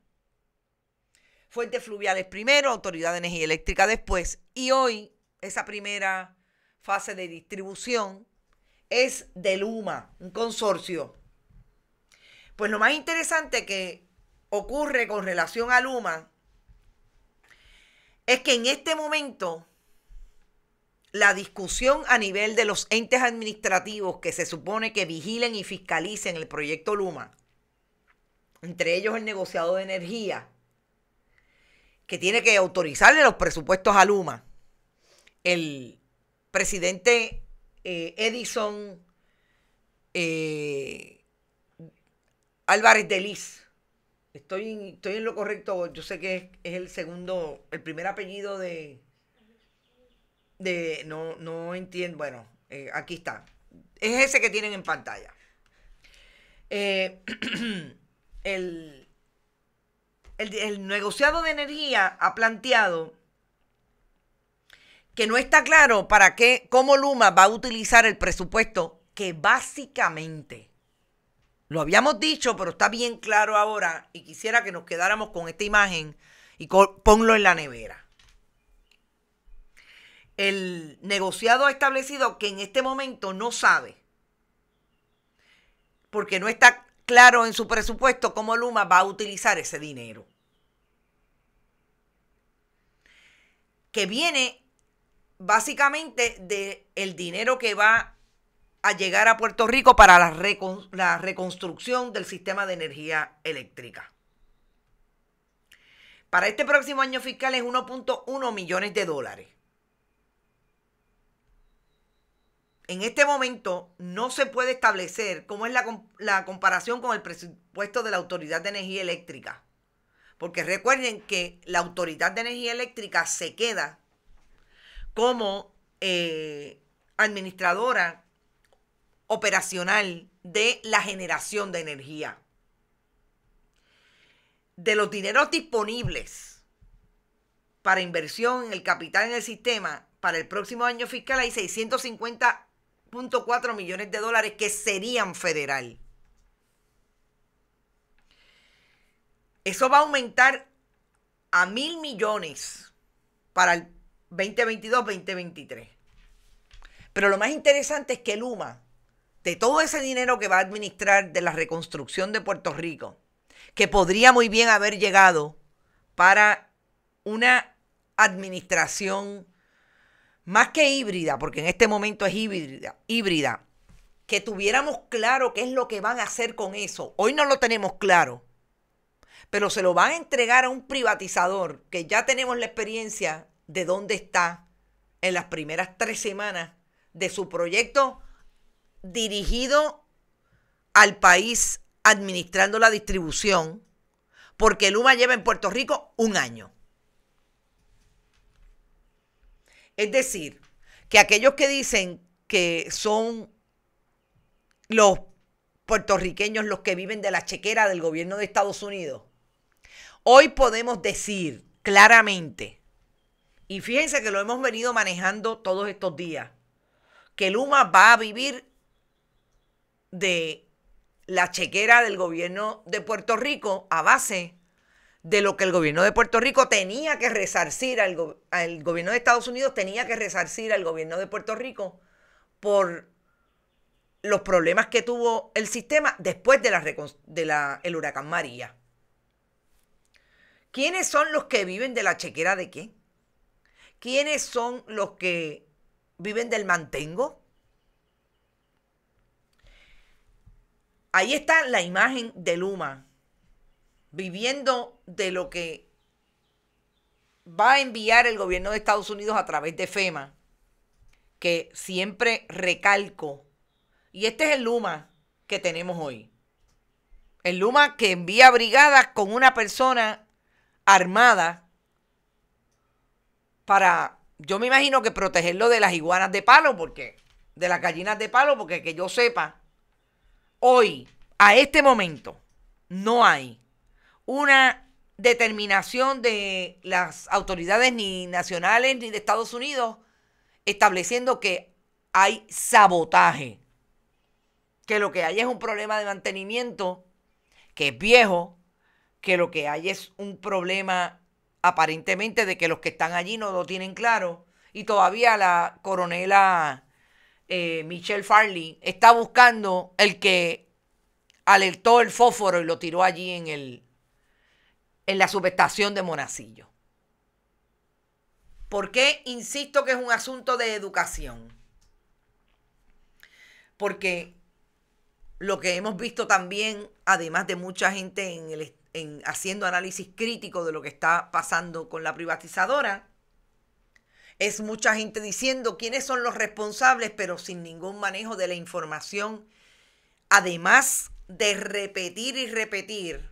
fuentes fluviales primero, Autoridad de Energía Eléctrica después. Y hoy esa primera fase de distribución es de Luma, un consorcio. Pues lo más interesante que ocurre con relación a Luma es que en este momento la discusión a nivel de los entes administrativos que se supone que vigilen y fiscalicen el proyecto Luma, entre ellos el negociado de energía, que tiene que autorizarle los presupuestos a Luma, el presidente eh, Edison eh, Álvarez de Liz. Estoy en, estoy en lo correcto, yo sé que es, el segundo, el primer apellido de... de no, entiendo, bueno, eh, aquí está. Es ese que tienen en pantalla. el el, negociado de energía ha planteado que no está claro para qué, cómo Luma va a utilizar el presupuesto que básicamente, lo habíamos dicho, pero está bien claro ahora y quisiera que nos quedáramos con esta imagen y ponlo en la nevera. El negociado ha establecido que en este momento no sabe, porque no está claro en su presupuesto cómo Luma va a utilizar ese dinero. que viene básicamente del el dinero que va a llegar a Puerto Rico para la, la reconstrucción del sistema de energía eléctrica. Para este próximo año fiscal es 1.1 millones de dólares. En este momento no se puede establecer cómo es la comparación con el presupuesto de la Autoridad de Energía Eléctrica porque recuerden que la Autoridad de Energía Eléctrica se queda como eh, administradora operacional de la generación de energía. De los dineros disponibles para inversión en el capital en el sistema, para el próximo año fiscal hay 650.4 millones de dólares que serían federales. Eso va a aumentar a mil millones para el 2022-2023. Pero lo más interesante es que Luma, de todo ese dinero que va a administrar de la reconstrucción de Puerto Rico, que podría muy bien haber llegado para una administración más que híbrida, porque en este momento es híbrida, híbrida, que tuviéramos claro qué es lo que van a hacer con eso. Hoy no lo tenemos claro pero se lo van a entregar a un privatizador que ya tenemos la experiencia de dónde está en las primeras tres semanas de su proyecto dirigido al país administrando la distribución, porque Luma lleva en Puerto Rico un año. Es decir, que aquellos que dicen que son los puertorriqueños los que viven de la chequera del gobierno de Estados Unidos, Hoy podemos decir claramente, y fíjense que lo hemos venido manejando todos estos días, que Luma va a vivir de la chequera del gobierno de Puerto Rico a base de lo que el gobierno de Puerto Rico tenía que resarcir al, gobierno de Estados Unidos, tenía que resarcir al gobierno de Puerto Rico por los problemas que tuvo el sistema después del de huracán María. ¿Quiénes son los que viven de la chequera de qué? ¿Quiénes son los que viven del mantengo? Ahí está la imagen de Luma, viviendo de lo que va a enviar el gobierno de Estados Unidos a través de FEMA, que siempre recalco. Y este es el Luma que tenemos hoy. El Luma que envía brigadas con una persona armada para, yo me imagino que protegerlo de las iguanas de palo, porque, de las gallinas de palo, porque que yo sepa, hoy, a este momento, no hay una determinación de las autoridades ni nacionales ni de Estados Unidos estableciendo que hay sabotaje, que lo que hay es un problema de mantenimiento que es viejo, que lo que hay es un problema aparentemente de que los que están allí no lo tienen claro y todavía la coronela eh, Michelle Farley está buscando el que alertó el fósforo y lo tiró allí en, en la subestación de Monacillo. ¿Por qué insisto que es un asunto de educación? Porque lo que hemos visto también, además de mucha gente en el, haciendo análisis crítico de lo que está pasando con la privatizadora. Es mucha gente diciendo quiénes son los responsables, pero sin ningún manejo de la información. Además de repetir y repetir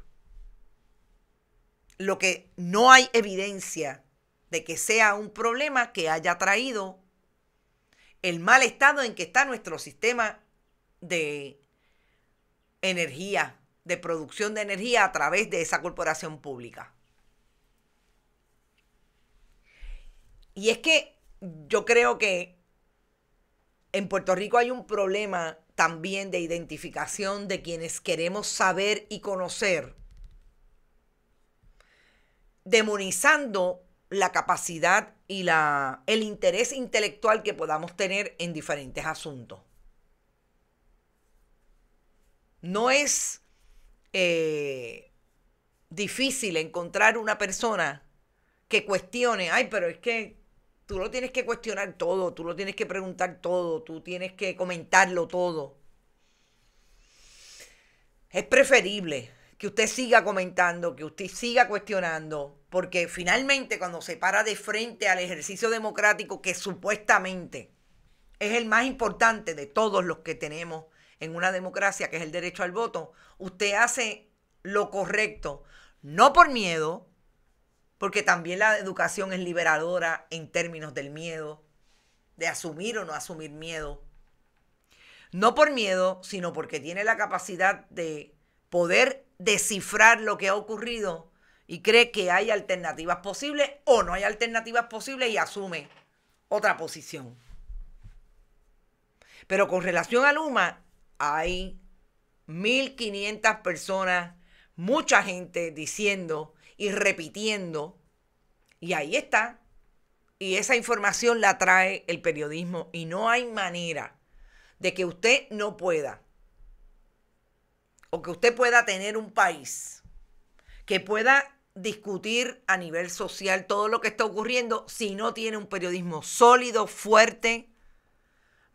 lo que no hay evidencia de que sea un problema que haya traído el mal estado en que está nuestro sistema de energía de producción de energía a través de esa corporación pública. Y es que yo creo que en Puerto Rico hay un problema también de identificación de quienes queremos saber y conocer, demonizando la capacidad y la, el interés intelectual que podamos tener en diferentes asuntos. No es eh, difícil encontrar una persona que cuestione, ay, pero es que tú lo tienes que cuestionar todo, tú lo tienes que preguntar todo, tú tienes que comentarlo todo. Es preferible que usted siga comentando, que usted siga cuestionando, porque finalmente cuando se para de frente al ejercicio democrático que supuestamente es el más importante de todos los que tenemos en una democracia, que es el derecho al voto, usted hace lo correcto, no por miedo, porque también la educación es liberadora en términos del miedo, de asumir o no asumir miedo. No por miedo, sino porque tiene la capacidad de poder descifrar lo que ha ocurrido y cree que hay alternativas posibles o no hay alternativas posibles y asume otra posición. Pero con relación a Luma, hay 1.500 personas, mucha gente diciendo y repitiendo, y ahí está. Y esa información la trae el periodismo y no hay manera de que usted no pueda o que usted pueda tener un país que pueda discutir a nivel social todo lo que está ocurriendo si no tiene un periodismo sólido, fuerte,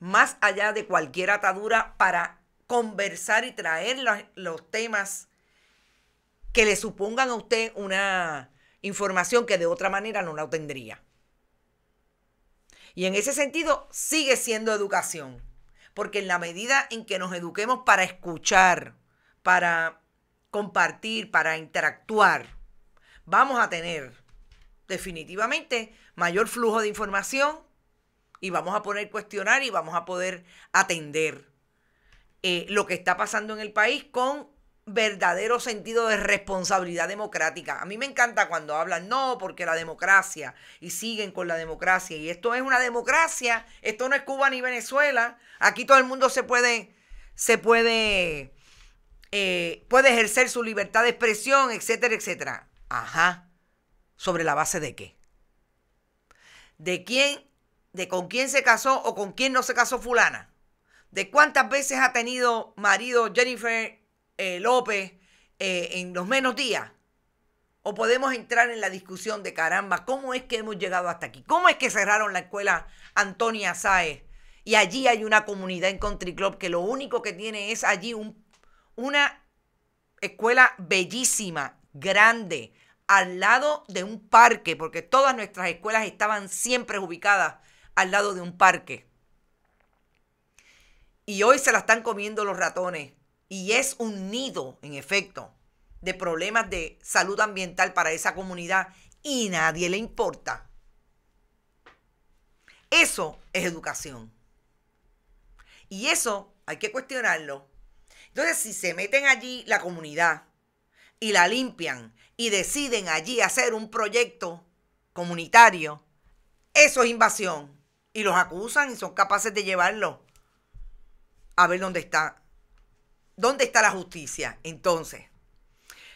más allá de cualquier atadura para conversar y traer los, temas que le supongan a usted una información que de otra manera no la obtendría. Y en ese sentido sigue siendo educación, porque en la medida en que nos eduquemos para escuchar, para compartir, para interactuar, vamos a tener definitivamente mayor flujo de información y vamos a poder cuestionar y vamos a poder atender eh, lo que está pasando en el país con verdadero sentido de responsabilidad democrática. A mí me encanta cuando hablan, no, porque la democracia, y siguen con la democracia, y esto es una democracia, esto no es Cuba ni Venezuela, aquí todo el mundo se puede, se puede, eh, puede ejercer su libertad de expresión, etcétera, etcétera. Ajá, ¿sobre la base de qué? ¿De quién de con quién se casó o con quién no se casó fulana, de cuántas veces ha tenido marido Jennifer eh, López eh, en los menos días, o podemos entrar en la discusión de caramba, ¿cómo es que hemos llegado hasta aquí? ¿Cómo es que cerraron la escuela Antonia Saez Y allí hay una comunidad en Country Club que lo único que tiene es allí un, una escuela bellísima, grande, al lado de un parque, porque todas nuestras escuelas estaban siempre ubicadas al lado de un parque. Y hoy se la están comiendo los ratones. Y es un nido, en efecto, de problemas de salud ambiental para esa comunidad. Y nadie le importa. Eso es educación. Y eso hay que cuestionarlo. Entonces, si se meten allí la comunidad y la limpian y deciden allí hacer un proyecto comunitario, eso es invasión y los acusan y son capaces de llevarlo a ver dónde está. ¿Dónde está la justicia? Entonces,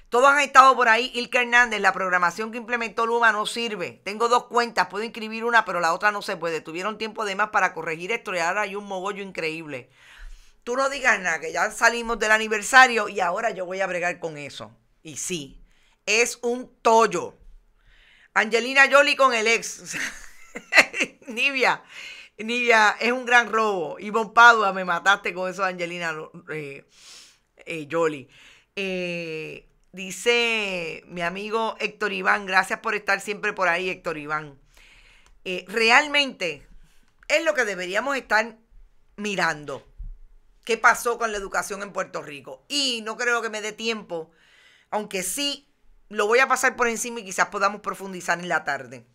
todos han estado por ahí. Ilka Hernández, la programación que implementó Luma no sirve. Tengo dos cuentas, puedo inscribir una, pero la otra no se puede. Tuvieron tiempo de más para corregir esto y ahora hay un mogollo increíble. Tú no digas nada, que ya salimos del aniversario y ahora yo voy a bregar con eso. Y sí, es un tollo. Angelina Jolie con el ex. Nivia, Nivia, es un gran robo. Ivonne Padua, me mataste con eso Angelina eh, eh, Jolie. Eh, dice mi amigo Héctor Iván, gracias por estar siempre por ahí, Héctor Iván. realmente es lo que deberíamos estar mirando. ¿Qué pasó con la educación en Puerto Rico? Y no creo que me dé tiempo, aunque sí lo voy a pasar por encima y quizás podamos profundizar en la tarde.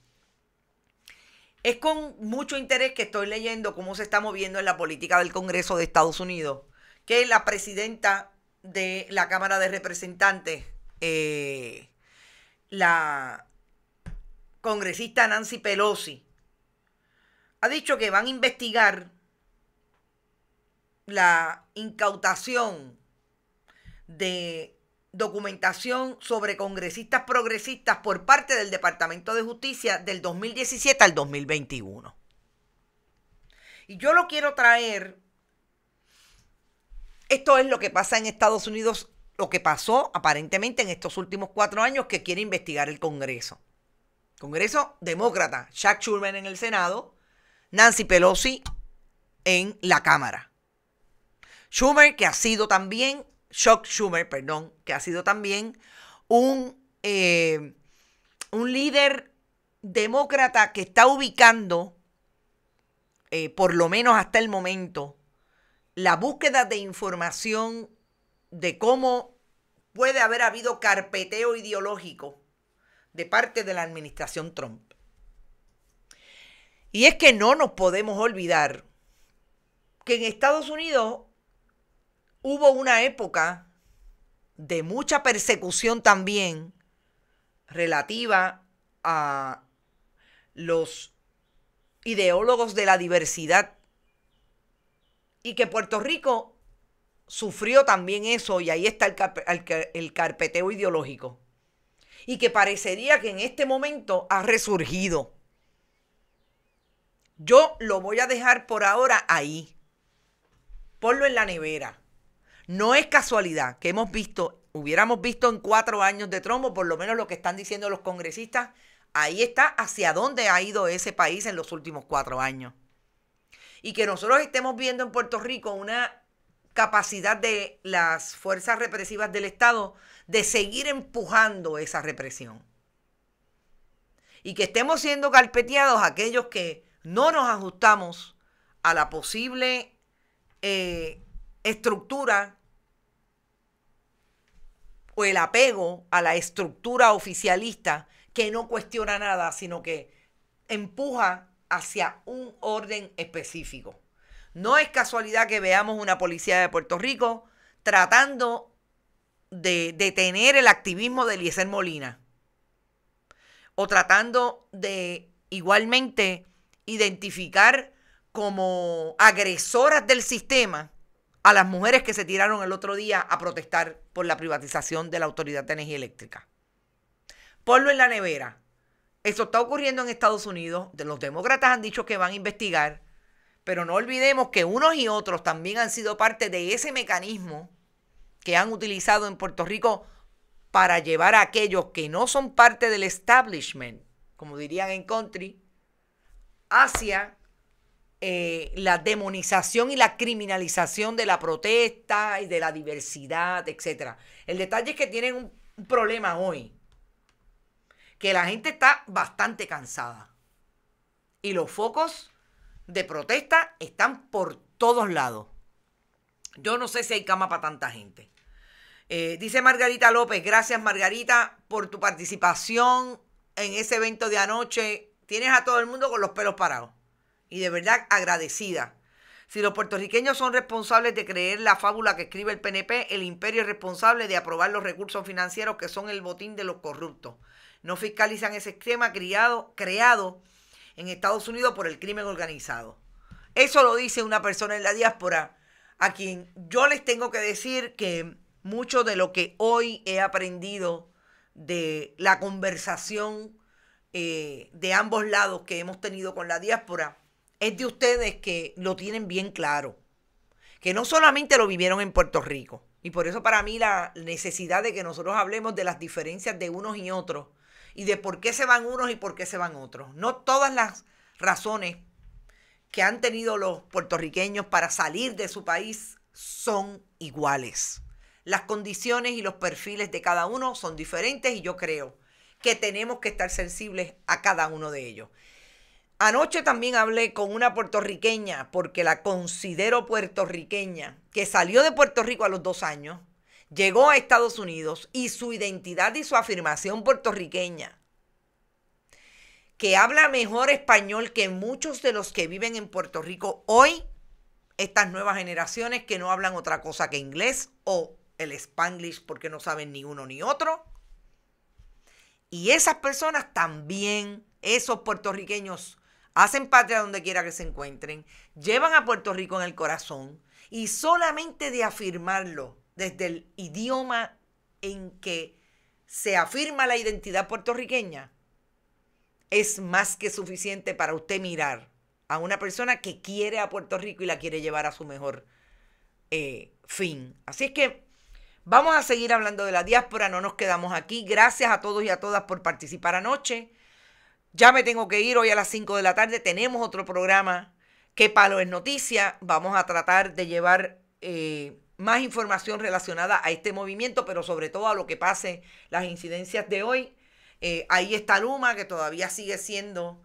Es con mucho interés que estoy leyendo cómo se está moviendo en la política del Congreso de Estados Unidos, que la presidenta de la Cámara de Representantes, eh, la congresista Nancy Pelosi, ha dicho que van a investigar la incautación de documentación sobre congresistas progresistas por parte del Departamento de Justicia del 2017 al 2021. Y yo lo quiero traer, esto es lo que pasa en Estados Unidos, lo que pasó aparentemente en estos últimos cuatro años que quiere investigar el Congreso. Congreso demócrata, Chuck Schumer en el Senado, Nancy Pelosi en la Cámara. Schumer, que ha sido también Chuck Schumer, perdón, que ha sido también un, eh, un líder demócrata que está ubicando, eh, por lo menos hasta el momento, la búsqueda de información de cómo puede haber habido carpeteo ideológico de parte de la administración Trump. Y es que no nos podemos olvidar que en Estados Unidos hubo una época de mucha persecución también relativa a los ideólogos de la diversidad y que Puerto Rico sufrió también eso y ahí está el, carpeteo ideológico y que parecería que en este momento ha resurgido. Yo lo voy a dejar por ahora ahí. Ponlo en la nevera. No es casualidad que hemos visto, hubiéramos visto en cuatro años de trombo, por lo menos lo que están diciendo los congresistas, ahí está hacia dónde ha ido ese país en los últimos cuatro años. Y que nosotros estemos viendo en Puerto Rico una capacidad de las fuerzas represivas del Estado de seguir empujando esa represión. Y que estemos siendo carpeteados aquellos que no nos ajustamos a la posible eh, estructura el apego a la estructura oficialista que no cuestiona nada, sino que empuja hacia un orden específico. No es casualidad que veamos una policía de Puerto Rico tratando de detener el activismo de Eliezer Molina o tratando de igualmente identificar como agresoras del sistema a las mujeres que se tiraron el otro día a protestar por la privatización de la Autoridad de Energía Eléctrica. Ponlo en la nevera. Eso está ocurriendo en Estados Unidos. Los demócratas han dicho que van a investigar, pero no olvidemos que unos y otros también han sido parte de ese mecanismo que han utilizado en Puerto Rico para llevar a aquellos que no son parte del establishment, como dirían en country, hacia eh, la demonización y la criminalización de la protesta y de la diversidad, etc. El detalle es que tienen un, problema hoy, que la gente está bastante cansada. Y los focos de protesta están por todos lados. Yo no sé si hay cama para tanta gente. Eh, dice Margarita López, gracias Margarita por tu participación en ese evento de anoche. Tienes a todo el mundo con los pelos parados y de verdad agradecida. Si los puertorriqueños son responsables de creer la fábula que escribe el PNP, el imperio es responsable de aprobar los recursos financieros que son el botín de los corruptos. No fiscalizan ese esquema criado, creado en Estados Unidos por el crimen organizado. Eso lo dice una persona en la diáspora a quien yo les tengo que decir que mucho de lo que hoy he aprendido de la conversación eh, de ambos lados que hemos tenido con la diáspora, es de ustedes que lo tienen bien claro, que no solamente lo vivieron en Puerto Rico, y por eso para mí la necesidad de que nosotros hablemos de las diferencias de unos y otros, y de por qué se van unos y por qué se van otros. No todas las razones que han tenido los puertorriqueños para salir de su país son iguales. Las condiciones y los perfiles de cada uno son diferentes y yo creo que tenemos que estar sensibles a cada uno de ellos. Anoche también hablé con una puertorriqueña, porque la considero puertorriqueña, que salió de Puerto Rico a los dos años, llegó a Estados Unidos y su identidad y su afirmación puertorriqueña, que habla mejor español que muchos de los que viven en Puerto Rico hoy, estas nuevas generaciones que no hablan otra cosa que inglés o el spanglish porque no saben ni uno ni otro. Y esas personas también, esos puertorriqueños hacen patria donde quiera que se encuentren, llevan a Puerto Rico en el corazón y solamente de afirmarlo desde el idioma en que se afirma la identidad puertorriqueña, es más que suficiente para usted mirar a una persona que quiere a Puerto Rico y la quiere llevar a su mejor eh, fin. Así es que vamos a seguir hablando de la diáspora, no nos quedamos aquí. Gracias a todos y a todas por participar anoche. Ya me tengo que ir hoy a las 5 de la tarde. Tenemos otro programa que palo es noticia. Vamos a tratar de llevar eh, más información relacionada a este movimiento, pero sobre todo a lo que pase las incidencias de hoy. Eh, ahí está Luma, que todavía sigue siendo.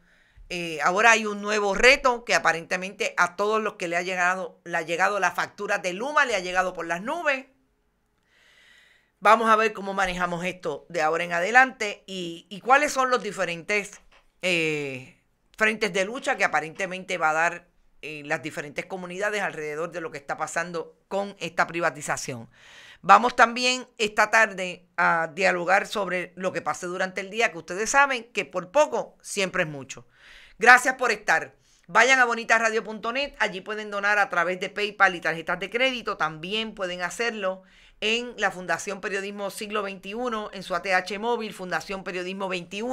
Eh, ahora hay un nuevo reto que aparentemente a todos los que le ha llegado, le ha llegado la factura de Luma, le ha llegado por las nubes. Vamos a ver cómo manejamos esto de ahora en adelante y cuáles son los diferentes eh, frentes de lucha que aparentemente va a dar en eh, las diferentes comunidades alrededor de lo que está pasando con esta privatización. Vamos también esta tarde a dialogar sobre lo que pase durante el día, que ustedes saben que por poco siempre es mucho. Gracias por estar. Vayan a bonitasradio.net, allí pueden donar a través de PayPal y tarjetas de crédito, también pueden hacerlo en la Fundación Periodismo Siglo XXI, en su ATH móvil, Fundación Periodismo XXI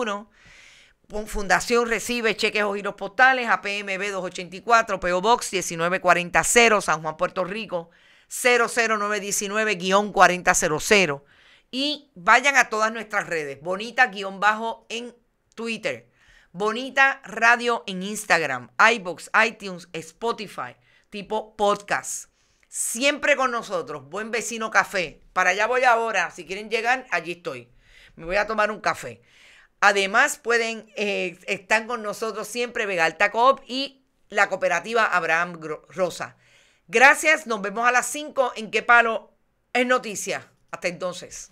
Fundación recibe cheques o giros postales a PMB 284, PO Box 1940, San Juan, Puerto Rico 00919-4000. Y vayan a todas nuestras redes, bonita-bajo en Twitter, bonita radio en Instagram, iBox, iTunes, Spotify, tipo podcast. Siempre con nosotros, buen vecino café. Para allá voy ahora, si quieren llegar, allí estoy. Me voy a tomar un café. Además, pueden, estar eh, están con nosotros siempre Vegalta Coop y la cooperativa Abraham Rosa. Gracias, nos vemos a las 5 en Qué Palo es Noticia. Hasta entonces.